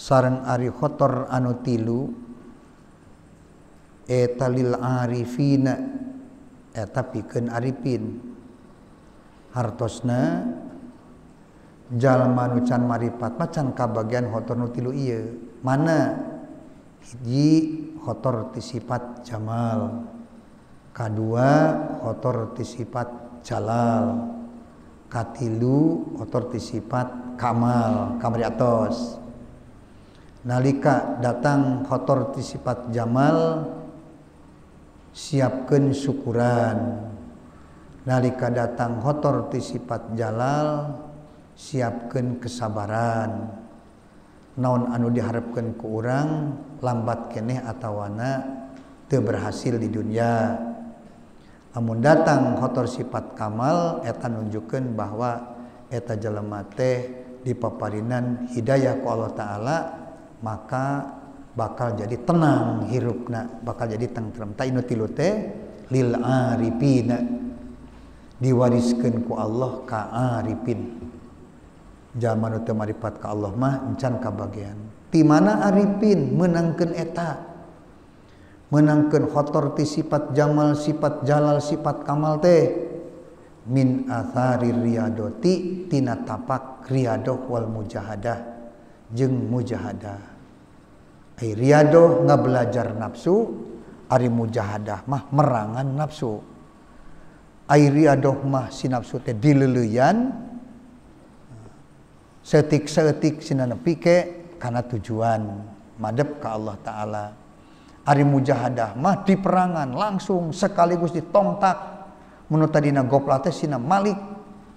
Saran ari khotor anu tilu eta lil arifina eta pikeun arifin hartosna jalma nu can maripat macan kabagian khotor nu tilu ieu mana hiji khotor ti sifat jamal kadua khotor ti sifat jalal katilu khotor ti sifat kamal kamri atos Nalika datang hoteltor ti sifat jamal siapkan syukuran Nalika datang hoteltor ti sifat jalal siapkan kesabaran naon anu diharapkan ke urang lambat keeh atwana ter berhasil di dunia Namun datang hoteltor sifat Kamal Ean nunjukkan bahwa eta jelemateih di Paparinan Hidayah Ku ta'ala, maka bakal jadi tenang hirupna bakal jadi tentrem ta inu lil lil arifina diwariskeun ku Allah ka aripin. Jaman nu teu marifat ka Allah mah encan kabagian ti mana aripin menangkeun eta menangkan khotor ti sifat jamal sifat jalal sifat kamal teh min athari riyadoti tina tapak riyadoh wal mujahadah jeng mujahadah Ay riado nggak belajar nafsu ari mujahadah mah merangan nafsu. Ay riado mah si nafsu teh dileluyan, setik-setik nana pike karena tujuan madep ke Allah Ta'ala. Ari mujahadah mah diperangan langsung sekaligus ditontak menurut tadi na goplate sina malik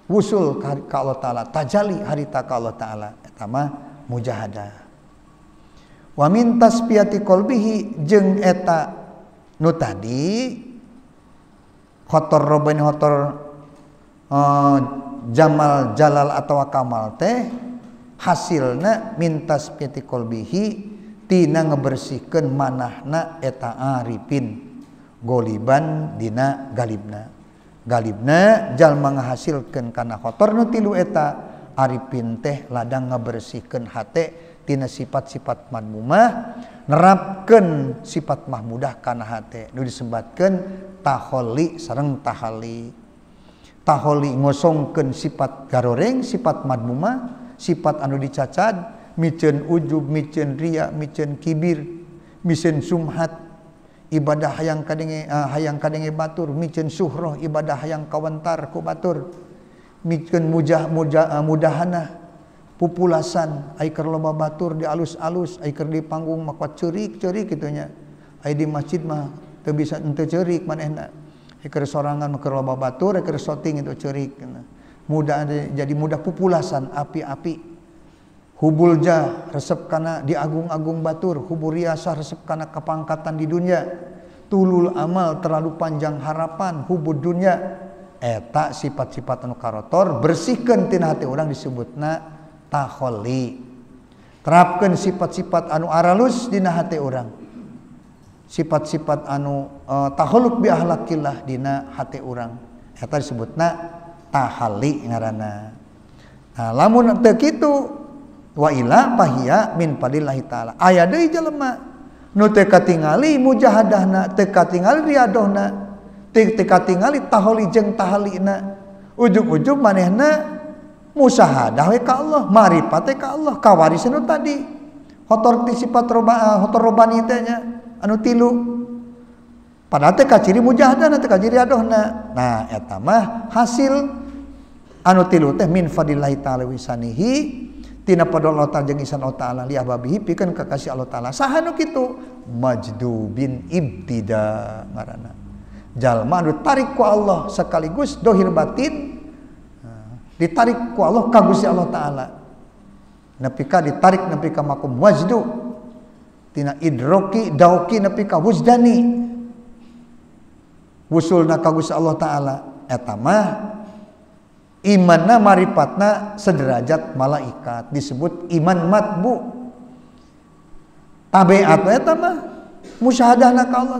wusul ke Allah Ta'ala tajali harita Tak Allah Ta'ala etama mujahadah wa min tasfiyati qalbihi jeung eta nu tadi khotor robani khotor uh, jamal jalal atau kamal teh hasilna min tasfiyati qalbihi tina ngebersihkeun manahna eta arifin goliban dina galibna galibna jalma ngahasilkeun kana kotor nu tilu eta arifin teh ladang ngebersihkeun hate punya sifat-sifat ma mumahnerapken sifat Mahmudah karenahati diseempatkan taholik serrengtahali taholi ngosongken sifat karoreng sifat Ma mumah sifat anu dicacad mien ugub mien Rien kibir missionen sumhat ibadah yang ka aha eh, yang kaenge baturmicen Suro ibadah yang kawentarku Baturmicen mujahmuja eh, mudahhana pupulasan aikar lomba batur di alus-alus aikar di panggung maka cerik-cerik gitunya ai di masjid mah teu bisa ente cerik manehna aikar sorangan maka lomba batur aikar soting itu cerik mudah jadi mudah pupulasan api-api hubulja resep kana diagung-agung batur hubur riasa resep kana kepangkatan di dunia tulul amal terlalu panjang harapan hubud dunia eta sifat-sifat anu karotor bersihkeun tina hati orang disebutna li terapkan sifat-sifat anu aralusdina hati orang sifat-sifat anu eh, taluk bilakilah dina hati orang disebut natahmun itu wailailla taala aya tinggalali muna teka tinggaladonakat tinggal tangtah ug-ujug manehna musyahadah ka Allah marifat ka Allah kawarisan tadi hotor tisipat roba eh, hotor robani teh nya anu tilu padahal teh kaciri ciri mujahadah teh ka ciri adohna nah eta mah hasil anu tilu teh min fadillahi taala wisanihi tina pada Allah taala jeung isan Allah taala li ababihi pikeun ka kasih Allah taala saha nu kitu majdubin ibtida ngaranna jalma anu tarik ku Allah sekaligus dohir batin ditarik ku Allah ka Allah taala nepi ka ditarik nepi ka makum wajdu tina idroki dauki nepi ka wujdani wusulna ka Gusti Allah taala eta mah imanna maripatna sederajat malaikat disebut iman matbu tabiat eta mah musyahadahna ka Allah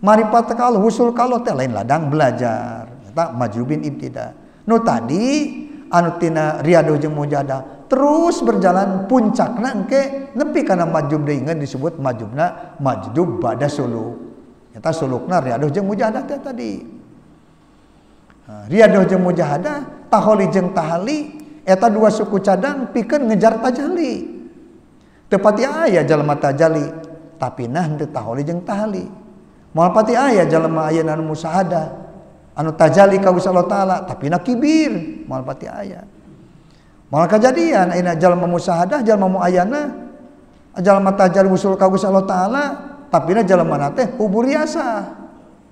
maripat ka Allah wusul ka Allah teh lain ladang belajar eta majubin ibtida nu tadi anutina riado jeung mujada terus berjalan puncakna engke nepi kana majub ingan disebut majubna majdub ba'da suluk eta sulukna riado jeung mujahadah teh tadi nah, riadoh jeung mujahadah taholi jeng tahali eta dua suku cadang pikeun ngejar tajali tepati ayah jalma tajali tapi nah teu taholi jeung tahali Mau pati jalma ayah nan musahadah anu tajali ka Gusti Allah taala tapi na kibir moal pati aya moal kajadian ayeuna jalma musahadah jalma mu ayana jalma tajal musul ka Gusti Allah taala tapi na jalma na teh hubur biasa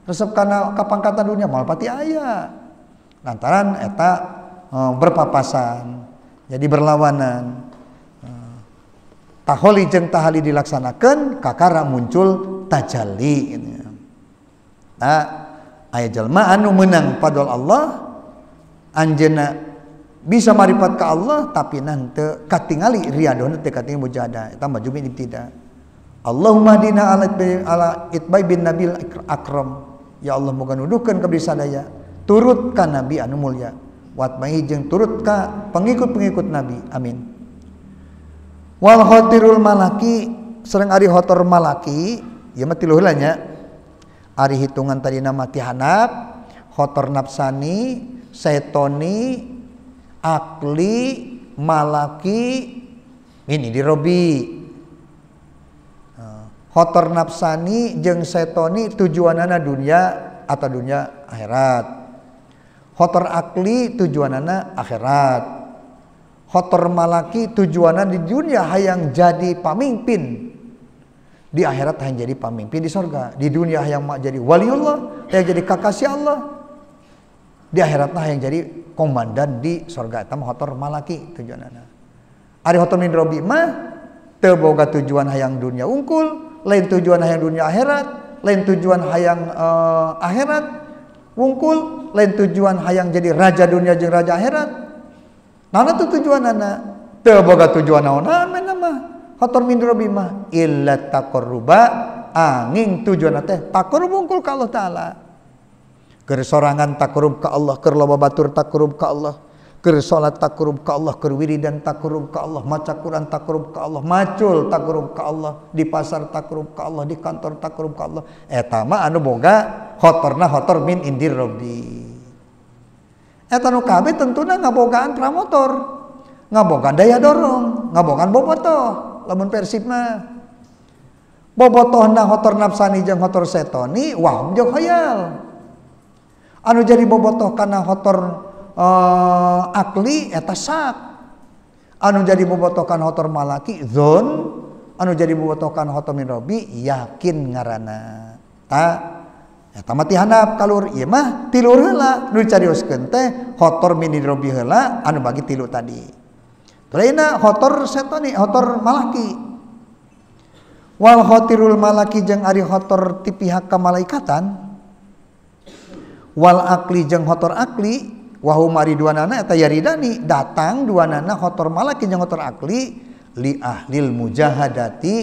resep kana kapangkatan dunia moal pati aya lantaran eta eh, berpapasan jadi berlawanan eh, taholi jeng tahali dilaksanakan kakara muncul tajali gitu. nah aya jalma anu menang padol Allah anjena bisa maripat ke Allah tapi nanti katingali riadona teh katingali tambah eta ini tidak Allahumma dina ala, ala itbai bin nabil akram ya Allah moga nuduhkeun ka sadaya turut ka nabi anu mulia watmai jeung turut ka pengikut-pengikut nabi amin wal khatirul malaki sareng ari hotor malaki Ya mah tiluhulanya Ari hitungan tadi nama tihanap, kotor nafsani, setoni, akli, malaki, ini dirobi. Nah, kotor nafsani jeng setoni tujuanana dunia atau dunia akhirat. Kotor akli tujuanana akhirat. Kotor malaki tujuanana di dunia hayang jadi pamimpin di akhirat hanya jadi pemimpin di sorga di dunia yang mak jadi wali Allah, yang jadi kakashi Allah di akhirat yang jadi komandan di sorga tam hotor malaki tujuan anak ari hotor nindrobi mah terboga tujuan hayang dunia ungkul lain tujuan hayang dunia akhirat lain tujuan hayang uh, akhirat ungkul lain tujuan hayang jadi raja dunia jeng raja akhirat nana tuh tujuan anak terboga tujuan naon nah, mah Hotor min robima illa ruba angin tujuan nate takorub unggul ka Allah Ta'ala. Ker sorangan takorub ka Allah, ker loba batur takorub ka Allah. Ker sholat takorub ka Allah, ker dan takorub ka Allah, maca Quran takorub ka Allah, macul takorub ka Allah, di pasar takorub ka Allah, di kantor takorub ka Allah. etama anu boga hotorna hotor min indir robbi. Eta kabe kabeh tentuna ngabogaan pramotor, ngabogaan daya dorong, ngabogaan bobotoh lamun Persib mah bobotohna hotor nafsani jeung hotor setoni wah jeung hayal anu jadi bobotoh karena hotor uh, eh, akli eta sak anu jadi bobotoh kana hotor malaki zon anu jadi bobotoh kana hotor Minrobi yakin ngarana ta eta mati handap kalur ieu mah tilur heula nu carioskeun teh hotor Minrobi heula anu bagi tilu tadi Lainnya khotor setoni, khotor malaki. Wal khotirul malaki jeng ari khotor ti pihak kemalaikatan. Wal akli jeng khotor akli. Wahu mari dua nana eta yaridani datang dua nana khotor malaki jeng khotor akli li ahlil mujahadati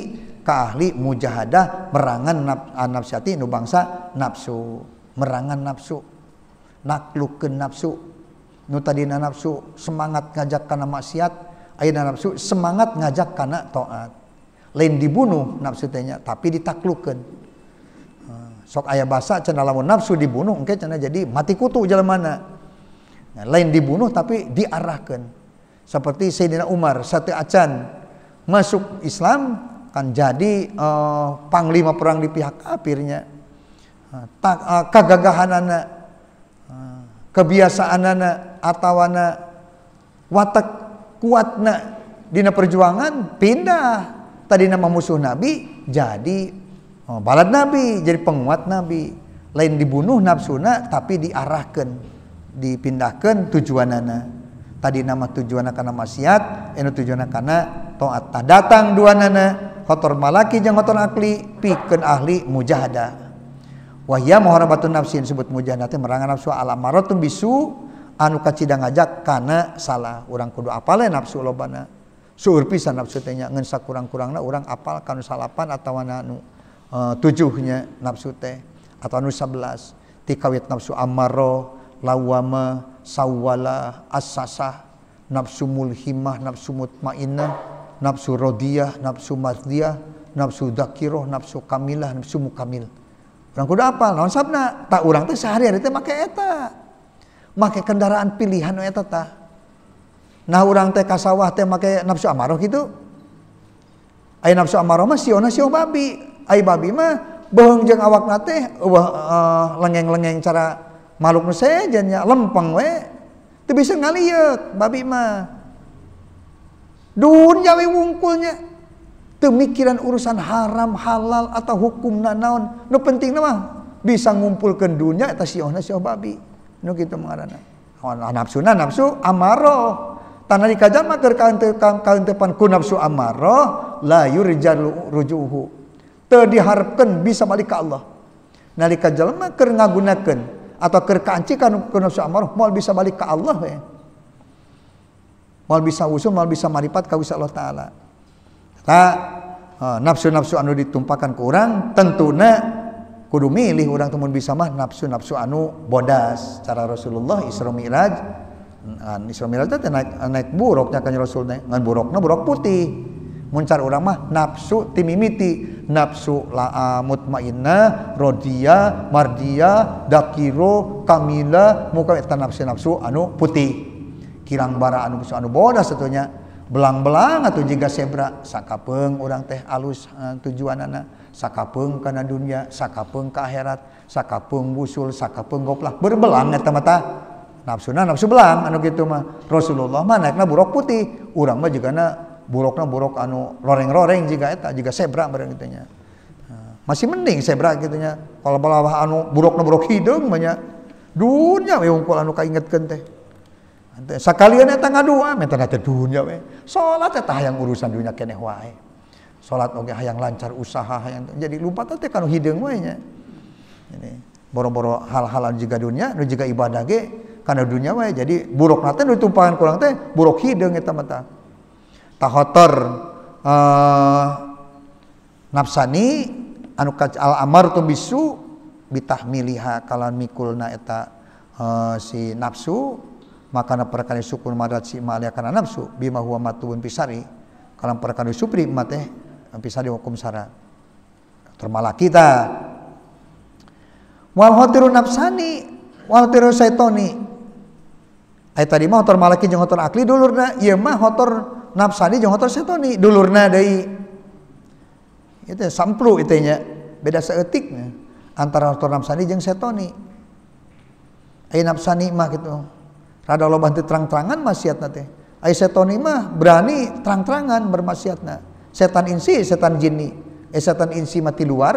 ka ahli mujahadah merangan naf, nafsyati nu bangsa nafsu merangan nafsu nakluken nafsu nu tadina nafsu semangat ngajakkan maksiat ayat nafsu semangat ngajak kana toat lain dibunuh nafsu tanya tapi ditaklukan sok ayah basa cina lamun nafsu dibunuh engke cina jadi mati kutu jalan mana nah, lain dibunuh tapi diarahkan seperti Sayyidina Umar satu acan masuk Islam kan jadi uh, panglima perang di pihak kafirnya uh, uh, kegagahan anak uh, kebiasaan anak atau anak watak kuat nak dina perjuangan pindah tadi nama musuh Nabi jadi oh, balad Nabi jadi penguat Nabi lain dibunuh nafsuna tapi diarahkan dipindahkan tujuanana tadi nama tujuan karena maksiat eno tujuan karena toat datang dua nana kotor malaki jangan kotor akli pikan ahli mujahada wahya muharabatun nafsin sebut mujahada merangan nafsu alamaratun bisu anu kacita ngajak karena salah orang kudu apal nafsu lobana suur pisan nafsu tehnya ngensa kurang-kurangna orang apal kanu salapan atau anu, anu e, tujuhnya nafsu teh atau anu sebelas tikawit nafsu amaro lawama sawala asasah nafsu mulhimah nafsu mutmainah nafsu rodiyah nafsu mazdiyah nafsu dakiroh nafsu kamilah nafsu mukamil orang kudu apal naon sabna tak orang teh sehari-hari teh make eta make kendaraan pilihan eta tah. Nah urang teh ka sawah teh make nafsu amarah gitu. Ai nafsu amarah mah siona sio babi. Ai babi mah bohong jeung awakna teh wah uh, lengeng-lengeng cara makhluk nu sejen lempeng we. Teu bisa ngaliuk babi mah. Duhun jawi wungkulnya. Teu mikiran urusan haram, halal atau hukum naon. Nu penting mah bisa ngumpulkan dunia eta siona sio babi nu kitu mengarana oh, nafsu na nafsu amaro tanah dikajan mah keur kaentepan ku nafsu amaro la yurjal rujuhu teu bisa balik ka Allah nalika jalma keur ngagunakeun atau keur kancikan ku nafsu amaro moal bisa balik ka Allah we moal bisa usul moal bisa maripat ka Allah taala ta nafsu-nafsu anu ditumpahkan ke orang tentuna q milih u udah temun bisa mah nafsu nafsu anu bodas cara Rasulullah Iromirajik naik bunyaulnya bu putihmuncar ulama nafsu timimiiti nafsu lamut mainna rodya mardiaro kamimila muka nafsu nafsu anu putih kirangbara anu anu bodas satunya belang-belang atau jika zebra sakapeng orang teh alus uh, tujuan anak sakapeng karena dunia sakapeng ke akhirat sakapeng busul sakapeng goplah berbelang ya mata nafsu nah nafsu belang anu gitu mah Rasulullah mah naikna buruk putih orang mah juga na burukna buruk anu loreng-loreng jika eta jika zebra bareng gitunya uh, eh, masih mending zebra gitunya kalau belah anu burukna buruk hidung banyak dunia mewungkul anu kaingetkeun teh Sakalian eta dua minta nate dunia ya, we. Salat eta ya, hayang urusan dunia kene wae. Salat oge hayang lancar usaha yang jadi lupa teh kanu hidung wae nya. Ini boro-boro hal hal anu juga dunia nu juga ibadah ge karena dunia wae jadi buruk nate nu tumpahan kurang teh buruk hidung kita mata. Tahotor uh, eh, nafsani anu al amar tu bisu miliha kalau mikulna eta uh, si nafsu makana perkara sukun madat si ma alia kana nafsu bima huwa matubun pisari kalau perkara supri mateh eh, pisari hukum sara termalah kita wal hotiru nafsani wal hotiru syaitoni ai tadi mah hotor malaki jeung hotor akli dulurna ieu mah hotor nafsani jeung hotor syaitoni dulurna deui itu samplu itu nya beda seetik antara hotor nafsani jeung setoni. ai nafsani mah gitu Rada loba bantu terang-terangan maksiatna nanti. Ayo setan mah berani terang-terangan na. Setan insi, setan jinni. Eh setan insi mati luar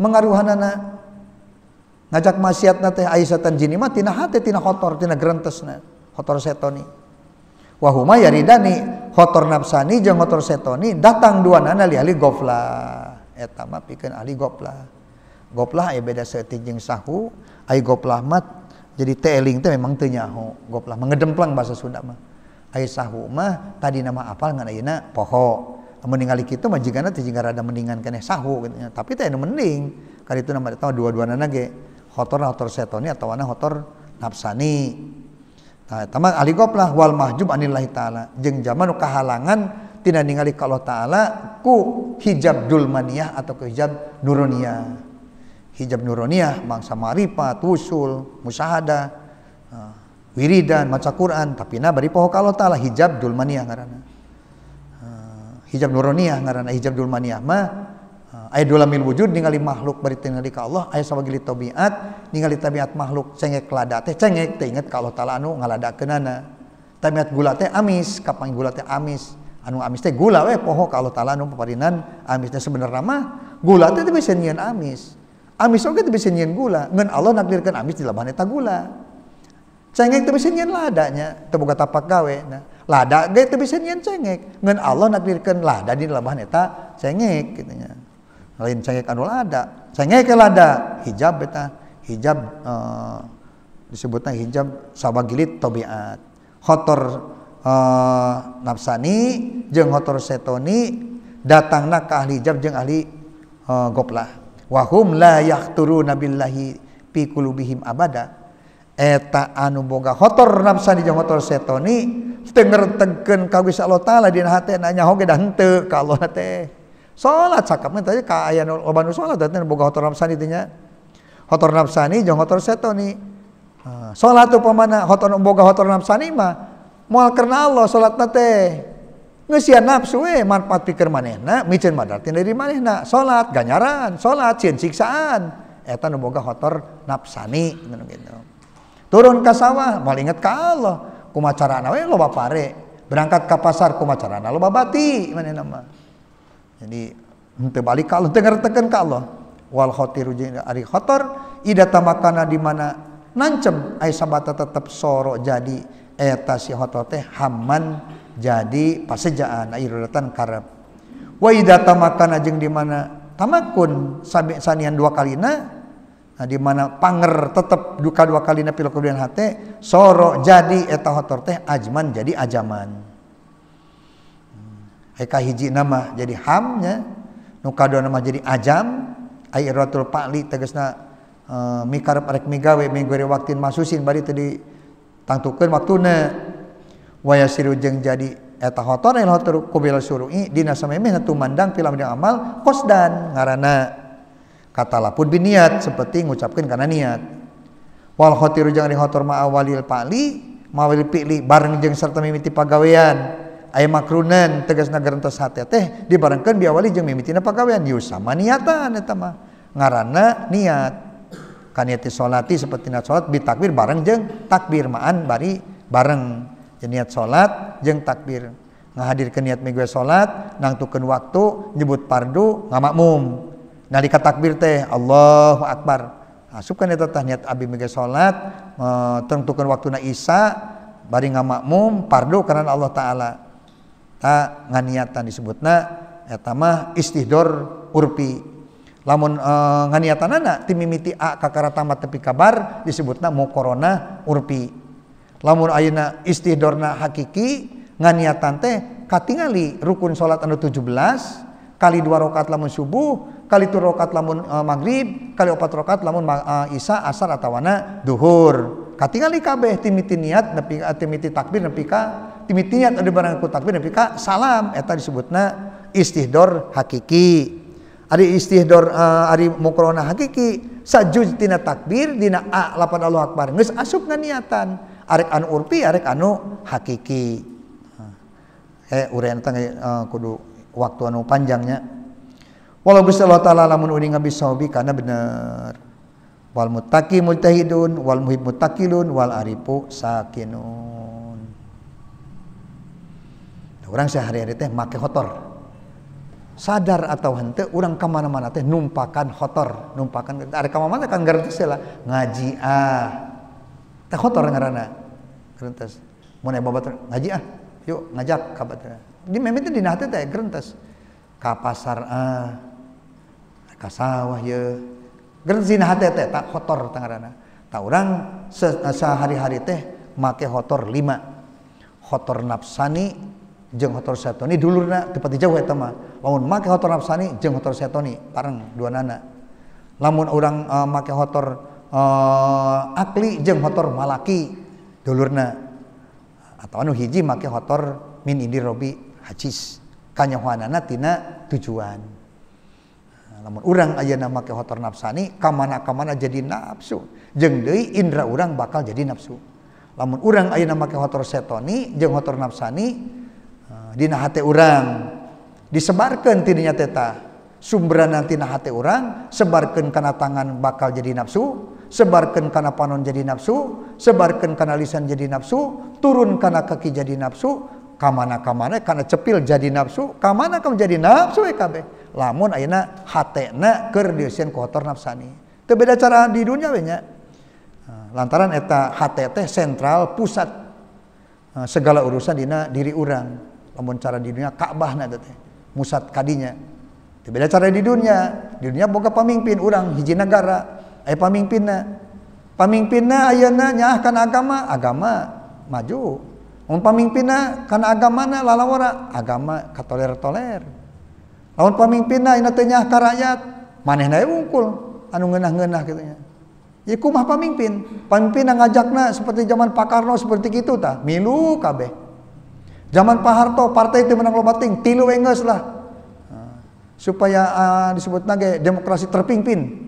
mengaruhan anak. ngajak maksiatna nanti, ayo setan jinni mah tina hati, tina kotor tina na, Kotor setoni. Wahuma ridani, kotor nafsani jeung kotor setoni datang dua nana ahli gofla. Eta mah pikin ahli gofla. Goplah eh beda setik jeng sahu, ai goplah mat jadi teling itu memang teu goplah mengedemplang bahasa Sunda mah ayah sahu mah tadi nama apa? ngan ayeuna poho meningali anu kita kitu mah jigana teh jiga rada mendingan kena sahu gitu tapi teh anu mending kali itu nama tahu dua duanana ge hotor hotor setoni atau mana hotor nafsani Nah, tamak ali goplah wal mahjub anillahi ta'ala. Jeng jaman kahalangan tidak ningali kalau Allah ta'ala ku hijab dulmaniah atau ku hijab nuruniah hijab nuraniah, mangsa marifat, usul, musahada, uh, eh, wiridan, maca Quran, tapi na bari poho kalau taala hijab dulmaniah ngaran. Eh, hijab nuraniah ngarana hijab dulmaniah mah eh, ayat dua dulamil wujud ningali makhluk bari tingali ka Allah, aya sabagili tabiat ningali tabiat makhluk cengek lada teh cengek teh inget ka Allah taala anu ngaladakeunana. Tabiat gula teh amis, kapang gula teh amis. Anu amis teh gula we poho ka Allah taala anu paparinan amis teh sebenarnya mah gula teh bisa nian amis. Amis orang itu bisa nyian gula. Ngan Allah nakdirkan amis di labahnya tak gula. Cengek itu bisa nyian ladanya. Itu bukan tapak gawe. Nah, lada gak itu bisa nyian cengek. Ngan Allah nakdirkan lada di labahnya tak cengek. Katanya. Gitu Lain cengek anu lada. Cengek ke lada. Hijab beta. Hijab uh, eh, disebutnya hijab sabagilit tobiat. Khotor uh, nafsani jeng khotor setoni datanglah ke ahli hijab jeng ahli uh, goplah wahum la yaqturuna billahi fi qulubihim abada eta anu boga kotor nafsani jeung kotor setoni teu ngertengkeun ka Gusti Allah taala dina hatena nyaho ge da henteu ka Allah teh salat sakapna teh ka aya nu loba nu salat teh boga kotor nafsani teh nya kotor nafsani jeung kotor setoni ah, salat tu pamana kotor boga kotor nafsani mah moal karena Allah salatna teh ngesian nafsu eh manfaat pikir manehna micin madartin dari manehna solat ganyaran solat cincin siksaan eta nu boga kotor nafsani gitu. turun ke sawah mal inget ka Allah kumacarana we loba pare berangkat ke pasar kumacarana loba bati manehna nama jadi henteu balik ka Allah teu ka Allah wal khatiru ari kotor ida tamakana di mana nancem ai sabata tetep soro jadi eta si hotor teh haman jadi pasejaan airatan karep wa idza tamakan ajeng di mana tamakun sabe sanian dua kalina nah di mana panger tetep duka dua kalina pil kemudian hate soro jadi eta hotor teh ajman jadi ajaman heka hmm. hiji nama jadi hamnya nu dua nama jadi ajam airatul pa'li tegasna uh, mikarep arek migawe minggu waktin masusin bari tadi tangtukeun waktuna waya siru jeng jadi eta hotor yang hotor kubil surui dina samemeh tumandang pilam di amal kosdan ngarana katalah pun biniat seperti ngucapkan karena niat wal khotiru jangan hotor ma awalil pali mawil pili bareng jeng serta mimiti pagawean ay makrunan tegas nagarentos hati teh dibarengkeun diawali mimiti na pagawean yu sama niatan eta mah ngarana niat kaniati solati seperti niat salat bitakbir bareng jeng takbir ma'an bari bareng niat salat jeng takbir ngahadir ke niat megue salat nangtukeun waktu nyebut pardu ngamakmum nalika takbir teh Allahu akbar asupkan nah, eta tah niat abi migue salat e, eh, tentukeun waktuna isya bari ngamakmum pardu karena Allah taala ta nganiatan disebutna eta mah istihdor urpi lamun e, eh, nganiatanana timimiti a kakara tamat tepi kabar disebutna mukorona urpi lamun ayeuna istihdorna hakiki nganiatan teh katingali rukun salat anu 17 kali dua rakaat lamun subuh kali tu rakaat lamun uh, maghrib kali opat rakaat lamun uh, isya asar atawana duhur katingali kabeh timiti niat nepi timiti takbir nepi ka timiti niat ada anu barang ku takbir nepi ka salam eta disebutna istihdor hakiki ari istihdor uh, ari mukrona hakiki sajuj tina takbir dina a lapan Allah akbar geus asup nganiatan arek anu urpi arek anu hakiki nah, eh urian tang uh, eh, kudu waktu anu panjangnya walau gusti Allah taala lamun uning abi saubi karena bener wal muttaqi mujtahidun wal muhib muttaqilun wal arifu sakinun orang nah, sehari-hari teh make kotor sadar atau hente orang kemana-mana teh numpakan kotor numpakan ada kemana-mana kan garansi lah ngaji ah tak kotor ngarana, gerentes mau naik babat ngaji ah yuk ngajak kabat di memang itu di nate teh gerentes ke pasar ah ke sawah ya gerentes di nate teh tak kotor tangarana tak orang eh, sehari-hari teh make kotor lima kotor nafsani jeng kotor setoni Dulu nak tepat jauh ya mah lamun make kotor nafsani jeng kotor setoni parang dua nana lamun orang uh, eh, make kotor uh, akli jeng hotor malaki dulurna atau anu hiji make hotor min indir robi hacis kanyahuanana tina tujuan namun eh, orang aja nama ke hotor nafsani kamana kamana jadi nafsu jeng deui indra orang bakal jadi nafsu lamun orang aja nama ke hotor setoni jeng hotor nafsani uh, eh, dina hate orang disebarkan tidinya teta sumberana tina hati orang sebarkan karena tangan bakal jadi nafsu sebarkan karena panon jadi nafsu, sebarkan karena lisan jadi nafsu, turun karena kaki jadi nafsu, kamana kamana karena cepil jadi nafsu, kamana kamu jadi nafsu ya eh, lamun Lamun ayeuna hatena ker diusian kotor nafsani. Terbeda cara di dunia banyak, nah, Lantaran eta htt teh sentral pusat nah, segala urusan dina diri orang, Lamun cara di dunia Ka'bahna teh musat kadinya. Teu beda cara di dunia. Di dunia boga pemimpin orang hiji negara, Eh, ay na, ayan na, nyaah kana agama agama maju na pamingpinna kan agama na lalawara agama katoler-toler lamun pamingpinna na ina nyaah ka rakyat na ungkul, anu ngeunah-ngeunah kitu nya Ya kumah pamimpin, pamimpin yang ngajakna seperti zaman Pak Karno seperti itu ta, milu kabeh. Zaman Pak Harto partai itu menang lomba ting, tilu enges lah. Nah, supaya uh, disebut nage demokrasi terpimpin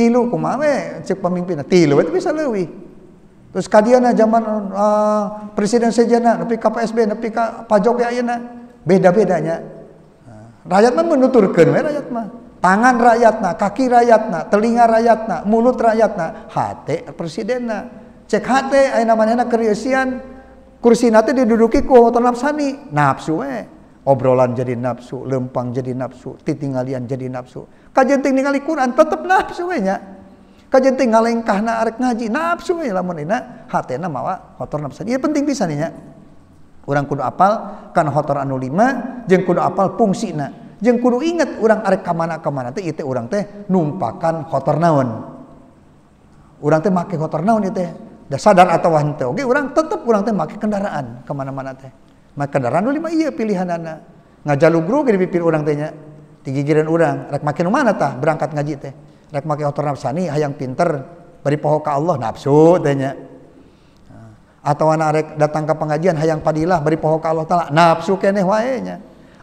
tilu kumame si pamimpin na tilu, ito bisa lewi terus kadian na zaman uh, presiden saja na napi KPSB, tapi napi ka pajok ya na beda-bedanya nah, rakyat mah menuturkan we rakyat mah tangan rakyat na kaki rakyat na telinga rakyat na mulut rakyat nah, nah. na hati presiden na cek hati aja namanya na kursi nanti diduduki ku nafsani nafsu we Obrolan jadi nafsu, lempang jadi nafsu, titinggalian jadi nafsu. Kajian ting ningali Quran tetap nafsu banyak. Kajian ting ngalengkahna arek ngaji nafsu we lamun ina hatena mawa kotor nafsu. Ieu penting pisan nya. Urang kudu apal kan kotor anu lima jeung kudu apal fungsina. Jeung kudu inget urang arek ka mana-mana teh ieu urang teh numpakan kotor naon. Urang teh make kotor naon ieu teh. Da sadar atau henteu Oke, urang tetep urang teh make kendaraan kemana mana teh maka randu lima iya pilihan anak guru ke pipir orang tanya Tinggi giran orang rek makin mana tah berangkat ngaji teh rek makin otor nafsani hayang ah pinter beri poho ke Allah nafsu tanya ah. atau anak rek datang ke pengajian hayang ah padilah beri poho ke Allah taala nafsu keneh wae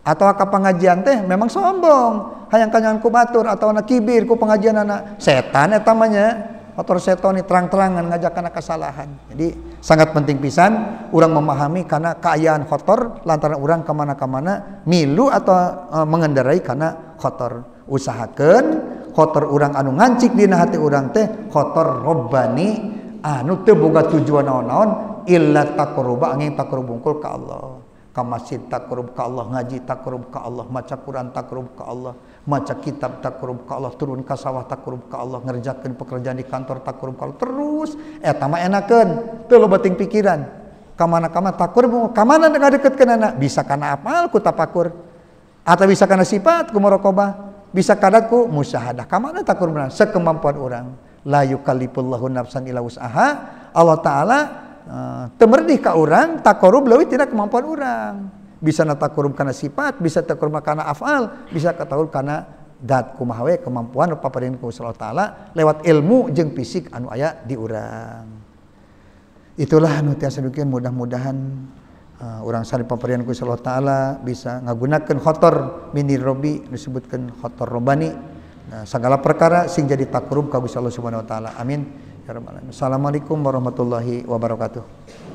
atau ke pengajian teh memang sombong hayang kanyangan ku batur atau anak kibir ku pengajian anak setan ya tamanya motor seton ini terang-terangan ngajak karena kesalahan. Jadi sangat penting pisan orang memahami karena keayaan kotor lantaran orang kemana-kemana milu atau e, mengendarai karena kotor. Usahakan kotor orang anu ngancik di hati orang teh kotor robbani anu teh boga tujuan naon-naon illa taqruba angin taqrubungkul ka Allah. Ka masjid taqrub ka Allah, ngaji taqrub ka Allah, maca Quran taqrub ka Allah maca kitab takrub ka Allah turun ke sawah takrub ka Allah ngerjakan pekerjaan di kantor takrub ka Allah terus eh tama enakan tuh lo beting pikiran kamana tak takrub kamana dekat deket anak bisa karena apal ku tapakur atau bisa karena sifat ku merokobah bisa kadaku musahadah kamana se kemampuan orang la yukalifullahu nafsan ila usaha Allah Ta'ala uh, temerdih ke orang takorub lewi tidak kemampuan orang bisa natakurum karena sifat bisa takurum karena afal bisa ketahui karena dat kumahwe kemampuan paparin ku taala lewat ilmu jeng fisik anu aya diurang itulah anu tiasa mudah-mudahan uh, orang sari paparin ku taala bisa ngagunakeun khotor mini robi disebutkan khotor robani nah, segala perkara sing jadi takurum ka Gusti Allah Subhanahu wa taala amin ya assalamualaikum warahmatullahi wabarakatuh